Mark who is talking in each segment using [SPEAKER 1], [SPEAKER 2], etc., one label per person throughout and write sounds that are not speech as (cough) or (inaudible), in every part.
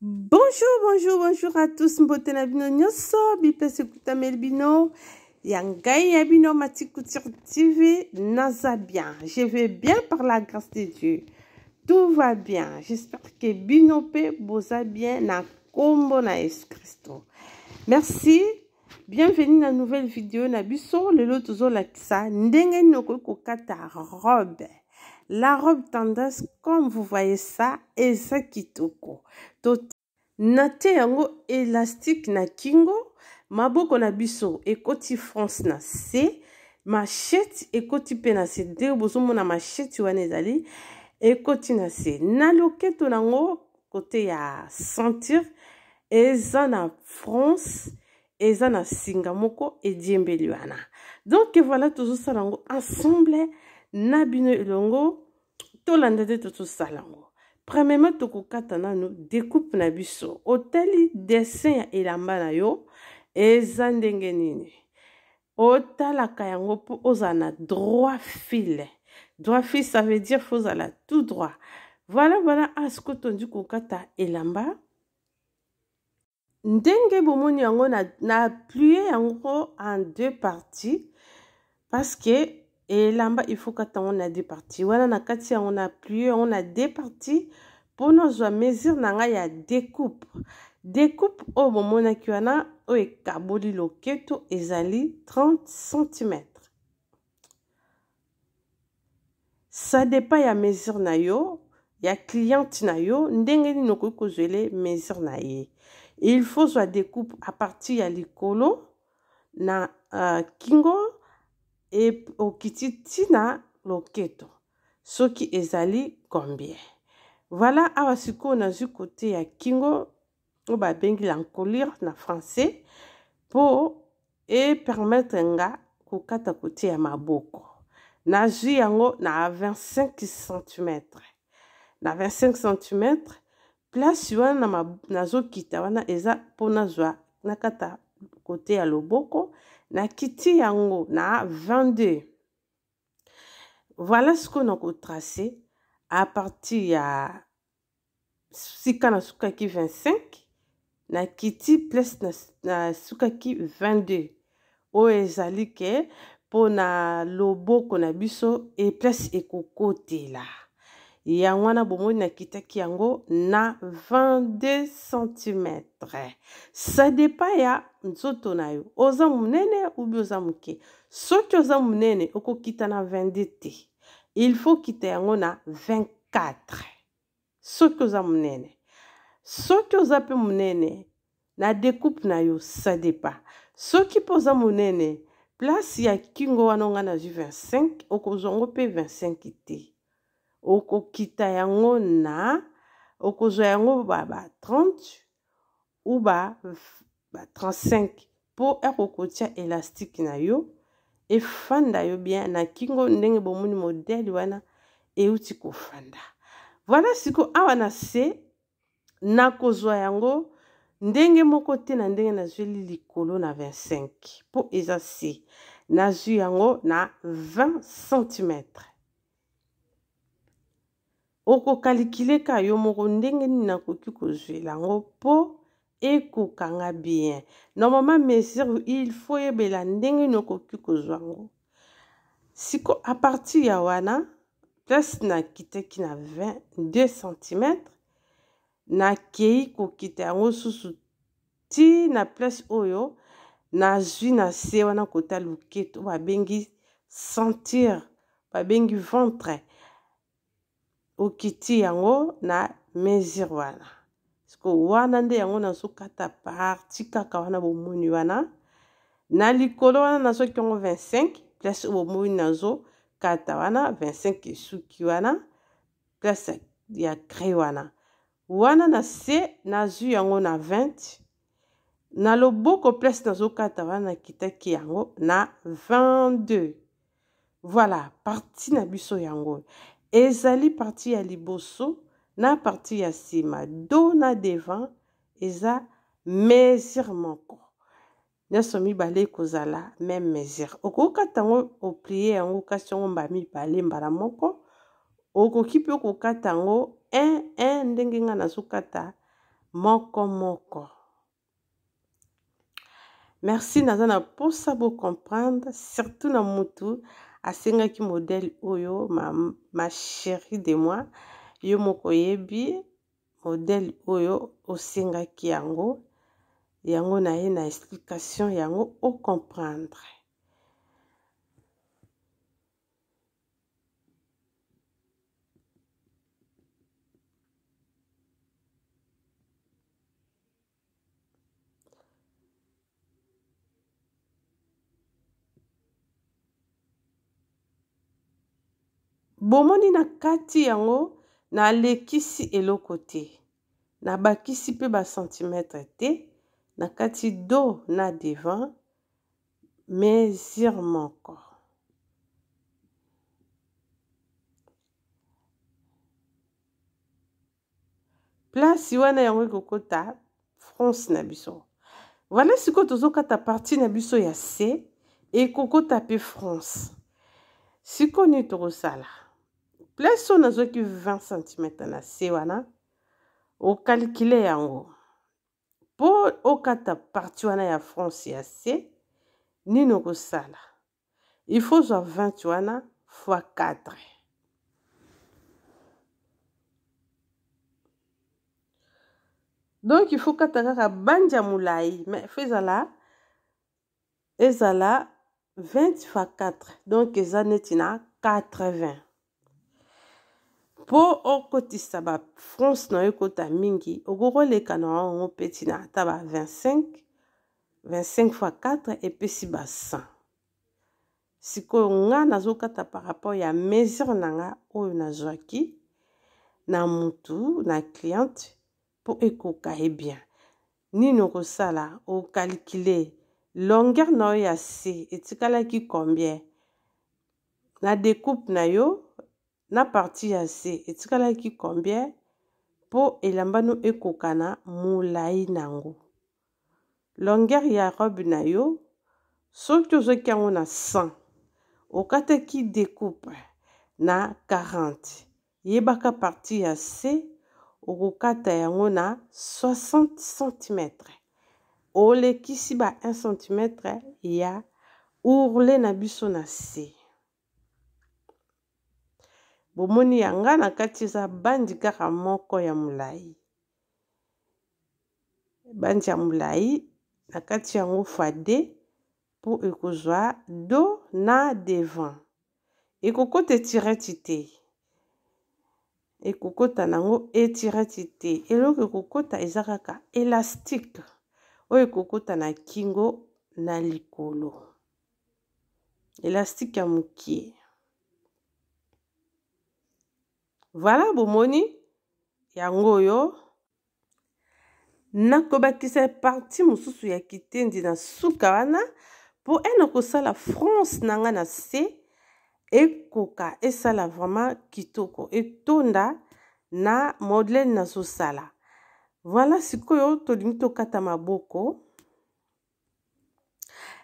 [SPEAKER 1] bonjour bonjour bonjour à tous mbote na bino nyonso bipesi ekutameli bino ya ngai ya bino mati couture tv naza bien je vais bien par la grâce de dieu tout va bien j'espère que bino mpe boza bien na nkombo na yesu kristo merci bienvenue na nouvelle video na biso lelo tozolakisa ndenge nini okoki kokata robe La robe tendance, comme vous voyez ça, eza kitoko. Nate yango élastique na kingo, maboko na biso ekoti France na se, machete ekoti pe na se, nde bozomona machete wana ezali ekoti na se. Na loketo nango kote ya ceinture eza na France eza na singa moko ediembeli wana. Donc voilà tozosala yango ensemble. na bino elongo tolanda te to tosala yango premièrement tokokata nano découpe na biso otali dessin ya elamba na yo eza ndenge nini otalaka yango mpo ozala na droit fil droit fil ça veut dire fozala tout droit voilà voilà asiko tondi kokata elamba ndenge bomoni yango na, na pluye yango en deux parties parce que elamba ifoka ntango na deux partie wana na kati yango na plie yango na deux partie mpona ozwa mesure na ngai ya découpe découpe oyo bomonaki wana oyo ekaboli loketo ezali 30 cm sa depa ya mesure na yo ya cliente na yo ndenge nini okoki kozwa ele mesure na ye il faut zwa découpe apartir ya likolo na uh, kingo okiti ntina loketo soki ezali combien voilà awa sikoyo nazwi kote ya kingo oyo babengi lancolure na français mpo epermetre nga kokata kote ya maboko nazwi yango na 25 cm na 25 cm place wana nazokita wana eza mpo nazwa nakata kote ya loboko na kiti yango na 22 voilà sikoyo na kotrace à partir ya sika nasukaki 25 nakiti place nasukaki 22 oyo ezali ke mpona loboko na biso e place ekokotela yango wana bomoni nakitaki yango na 22 cm sa depa ya nzoto na yo oza monene ubi oza moke soki oza monene okokita na 22 te il faut kita yango na 24 soki oza monene soki oza mpe monene na decoupe na yo sa depa soki mpe oza monene place ya kingo wana onga na zwi 25 okozwa ngo mpe 25 te okokita yango na okozwa yango ba ba 30 ou ba ba 35 mpo eko kotia elastike na yo efanda yo bien na kingo ndenge bomoni modele wana euti kofanda voila sikoyo awa na se nakozwa yango ndenge moko te na ndenge nazweli likolo na 25 mpo eza se nazwi yango na 20 cm okokalikile ka yo moko ndenge nini nakoki kozwela yango mpo ekokanga bien normalement mesure il faut oyebela ndenge nini okoki kozwa yango siko apartir ya wana place nakitaki na 22 cm nakei kokita yango susu ti na place oyo nazwi na se wana kota loketo babengi sentir babengi ventre okiti yango na mesure wana siko wana nde yango nazokata parti kaka wana bomoni wana na likolo wana nazoki yango 25 place oyo bomoni nazokata wana 25 esuki wana place ya cre wana wana na se nazwi yango na 20 na loboko place nazokata wana nakitaki yango na 22 voilà parti na biso yango ezali parti ya liboso na parti ya nsima do na devant eza mesure moko nyonso mibale ekozala meme mesure okokata yango oplie yango kasi yango mba mibale mbala moko okoki mpe okokata yango 11 ndenge ngai nazokata moko moko merci naza na mposa bocomprendre surtout na motu asengaki modele oyo ma, ma sheri de moi yo moko oyebi modele oyo osengaki yango yango na ye na explication yango ocomprendre bomoni na kati yango nalekisi eloko te nabakisi mpe basentimetre te na kati do na devant mesure moko place wana yango ekokota france na biso vala sikoyo tozokata parti na biso ya se ekokota mpe france sikoyo nini tokosala place oyo nazwaki 20 cm na se wana okalkile yango mpo okata parti wana ya france ya se nini okosala il faut zwa 20 wana fois 4 donc il faut kata kaka bande ya molai mais fo ezala ezala 20 fois 4 donc eza neti na 80 mpo okotisa bafrance na yo ekɔta mingi okokoleka na yango mpeti na ata ba 25 25 fois 4 epesi ba 100 sikoyo nga nazokata par rapport ya mesure na nga oyo nazwaki na motu na cliente mpo ekoka ye bien nini okosala okalkile longueur na yo ya se etikalaki combien na découpe na yo na parti ya se etikalaki combien mpo elambano ekoka na molai nango longere ya robe na yo soki ozwaki yango na 100 okataki découpe na 40 yebaka parti ya se okokata yango na 60 cm olekisi ba 1 cm ya ourle na biso na se bomoni yanga na kati eza bandi kaka moko ya molai bandi ya molai na kati yango fade mpo ekozwa do na devant ekokota etireti te ekokota nango etireti te eloko ekokota eza kaka elastike oyo ekokota na kingo na likolo elastike ya mokie voilà bomoni yango oyo nakobakisa parti mosusu ya kitendi na suka wana mpo ene kosala france na nga na se ekoka esala vraiment kitoko etonda na modele nazosala voilà sikoyo tolingi tokata maboko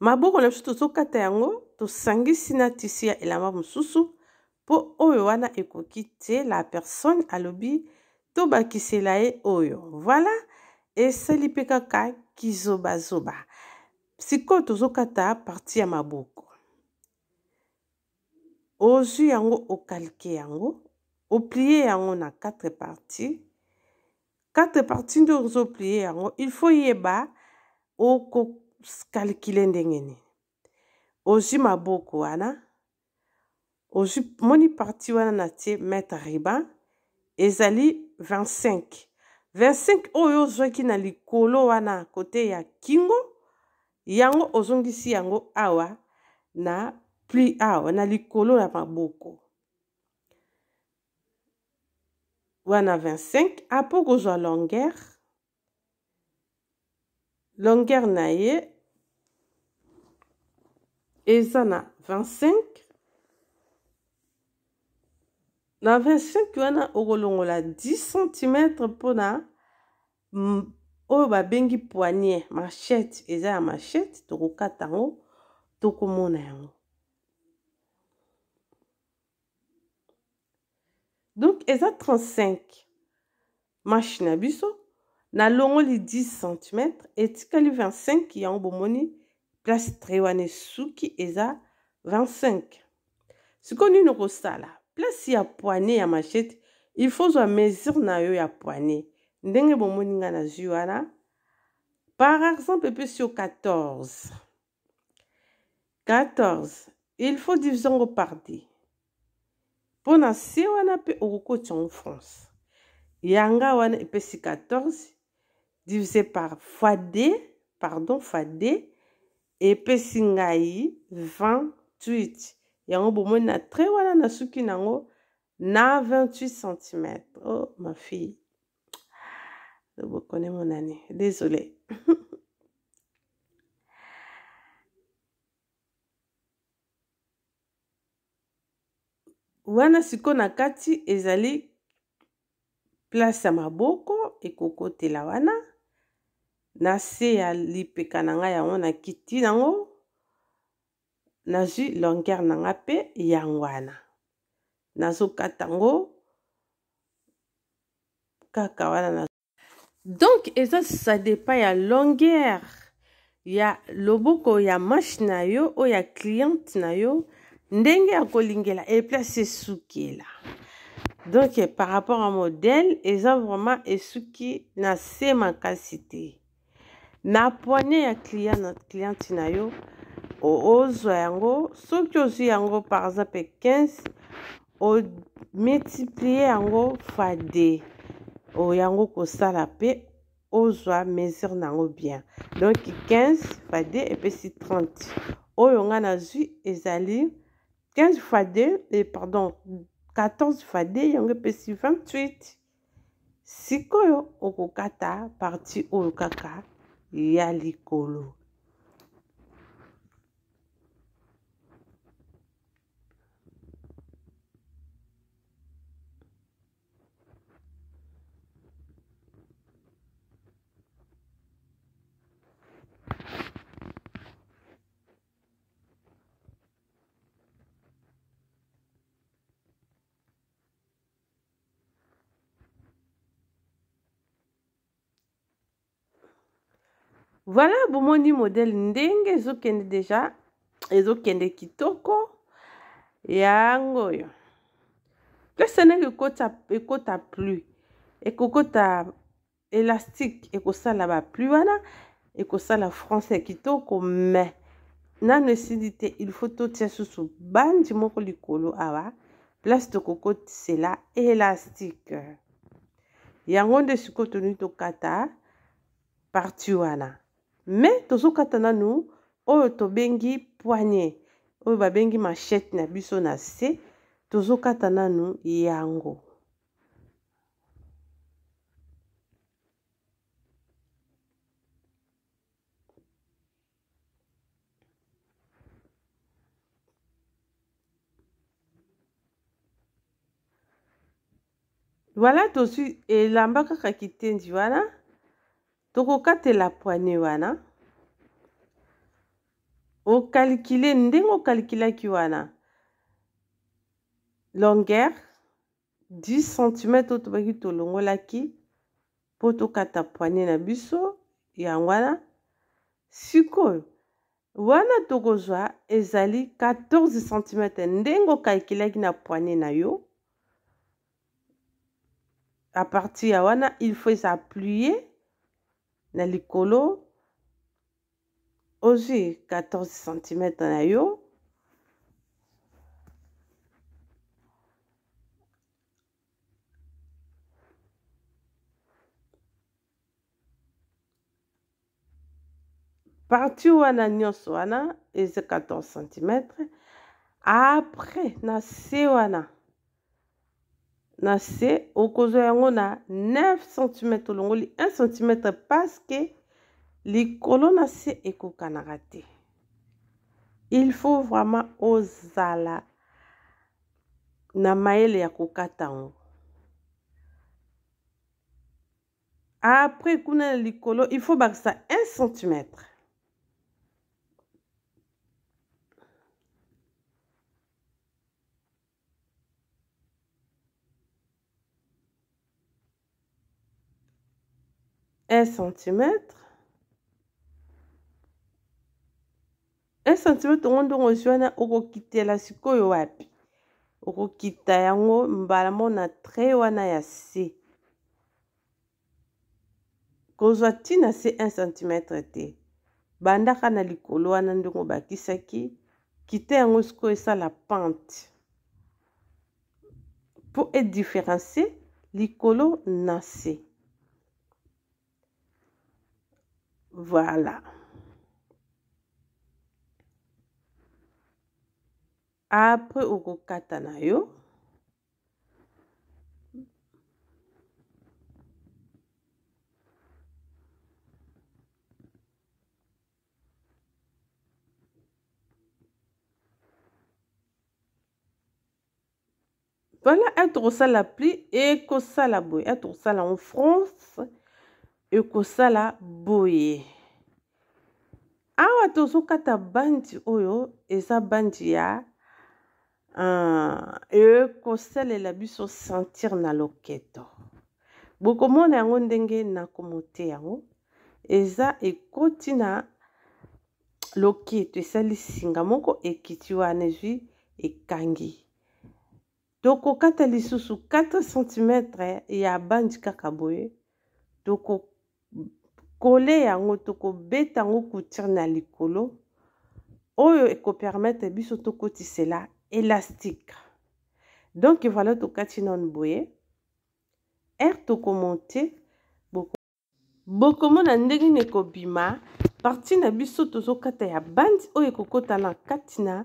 [SPEAKER 1] maboko na biso tozokata yango tosangisi na tisi ya elamba mosusu mpo oyo wana ekoki te la personne alobi tobakisela ye oyo voila esali mpe kaka kizobazoba sikoyo tozokata parti ya maboko ozwi yango okalike yango oplie yango na 4 partie 4 partie nde ozoplie yango il faut yeba okokalkile ndenge nini ozwi maboko wana ozwi moni parti wana na tie metre riban ezali 25 25 oyo ozwaki na likolo wana kote ya kingo yango ozongisi yango awa na pli awa na likolo ya maboko wana 25 apo kozwa longueur longueur na ye eza na 25 na 25 wana okolongola 10 cm mpona oyo babengi poignet machete eza ya machete tokokata yango tokomona yango donc eza 35 mashe na biso nalongoli 10 cm etikali 25 yango bomoni place 3 wana esuki eza 25 sikoyo nini okosala place ya poane ya mashete il faut zwa mesure na yo ya poane ndenge bomoni nga na zwi wana par exemple mpe sio 14 14 il faut divise ngo par d mpo na se wana mpe okoki otia ngo france yanga wana epesi 14 divisé par fois d pardon fois d epesi ngai 28 yango bomoni na tre wana na suki na yango na 28 cm oh ma fille bokone monani désolé (laughs) wana sikoyo na kati ezali place ya maboko ekokotela wana na se ya lipeka na ngai yango na kiti nango nazwi longere na nga mpe yango wana nazokata yango kaka wana na donk eza sadepa ya longere ya loboko ya mashe na yo oyo ya cliente na yo ndenge ya kolingela eplace esukela donk par rapport ya modele eza vraiment esuki na se makasi te na poine ya client na cliente na yo ozwa yango soki ozwi yango par exemple 15 omultiplie yango fois d oyango kosala mpe ozwa mesure na yango bien donc 15 fois d epesi 30 oyo ngai nazwi ezali 15 fois d e eh, pardon 14 fois d yango epesi 28 sikoyo okokata parti oyo kaka ya likolo voilà bomoni modele ndenge ezokende deja ezokende kitoko yango oyo place ndenge ekota pluie ekokota elastike ekosala bapluie wana ekosala france ya kitoko me nano esili te il faut totia susu bandi moko likolo awa place tokokotisela elastike yango nde sikoyo toni tokata parti wana me tozokata nanu oyo tobengi poignet oyo babengi mashete na biso na se tozokata nanu yango voilà tozwi elamba kaka kitendi wana tokokatela poane wana okalikile ndenge okalikilaki wana longueur 10 cm oyo tobaki tolongolaki mpo tokata poane na biso yango wana sikoyo wana tokozwa ezali 14 cm ndenge okalkilaki na poane na yo apartir ya wana il faut eza pluye na likolo ozwi 14 cm na yo parti wana nyonso wana eza 14 cm apres na se wana na se okozwa yango na 9 cm olongoli 1 cm paske likolo na se ekokanaka te il faut vraiment ozala na mayele ya kokata yango apres kuna na likolo il faut bakisa 1 centimètre 1 cm 1 cm ngo ndongosi wana okokitela sikoyo wapi okokita yango mbala mo na trait wana ya se kozwa ntina se 1 cm te bandaka na likolo wana ndenge bakisaki kita yango sikoyo esala pente mpo edifferencie likolo na se Voilà. Après, au katana yo. Voilà, être au salapli et qu'au salaboui. Être au là en France. ekosala boye awa tozokata bandi oyo eza bandi ya uh, ekosalela biso sentir na loketo bokomona yango ndenge nakomote yango eza ekoti na loketo esali singa moko ekiti wana ezwi ekangi tokokata lisusu 4 cm ya bandi kaka boye toko kole yango tokobeta yango coutire na likolo oyo ekopermetre biso tokotisela elastique donk voila tokati nano boye r tokomonte bokomona ndenge na ekobima parti na biso tozokata ya bandi oyo ekokɔta na kati na,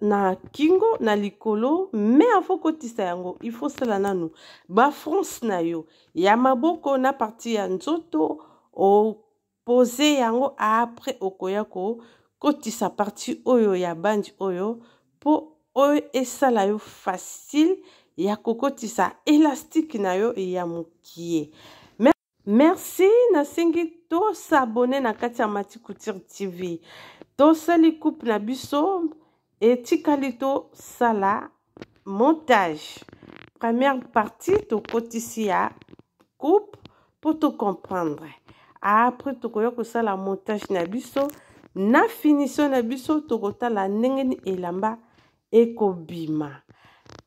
[SPEAKER 1] na kingo na likolo me afo kotisa yango ifo sala nanu bafrance na yo ya maboko na parti ya nzoto opose yango apres okoya kokotisa parti oyo ya bandi oyo mpo oyo esala yo facile ya kokotisa elastike na yo ya mokie merci nasengi tosabone na kati ya mati couture tv tosali coupe na biso etikali tosala montage première partie tokotisi ya coupe mpo tocomprendre apres tokoya kosala montage na biso na finition na biso tokotala ndenge nini elamba ekobima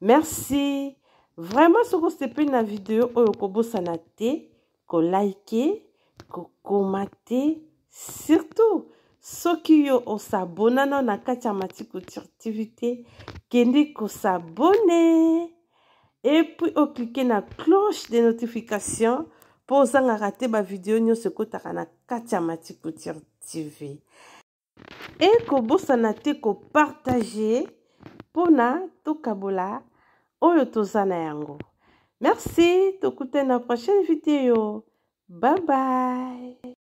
[SPEAKER 1] merci vraiment soki osepeli na video oyo kobosana te kolike kokoma te surtout soki yo osabonana na kati ya matikutire tv te kende kosabone epuis oklike na cloche de notification mpo ozangaka te bavideo nyonso ekɔtaka na kati ya matikotir tv ekobosana te kopartage mpona tokabola oyo toza na yango merci tokutani na prochaine video bye bye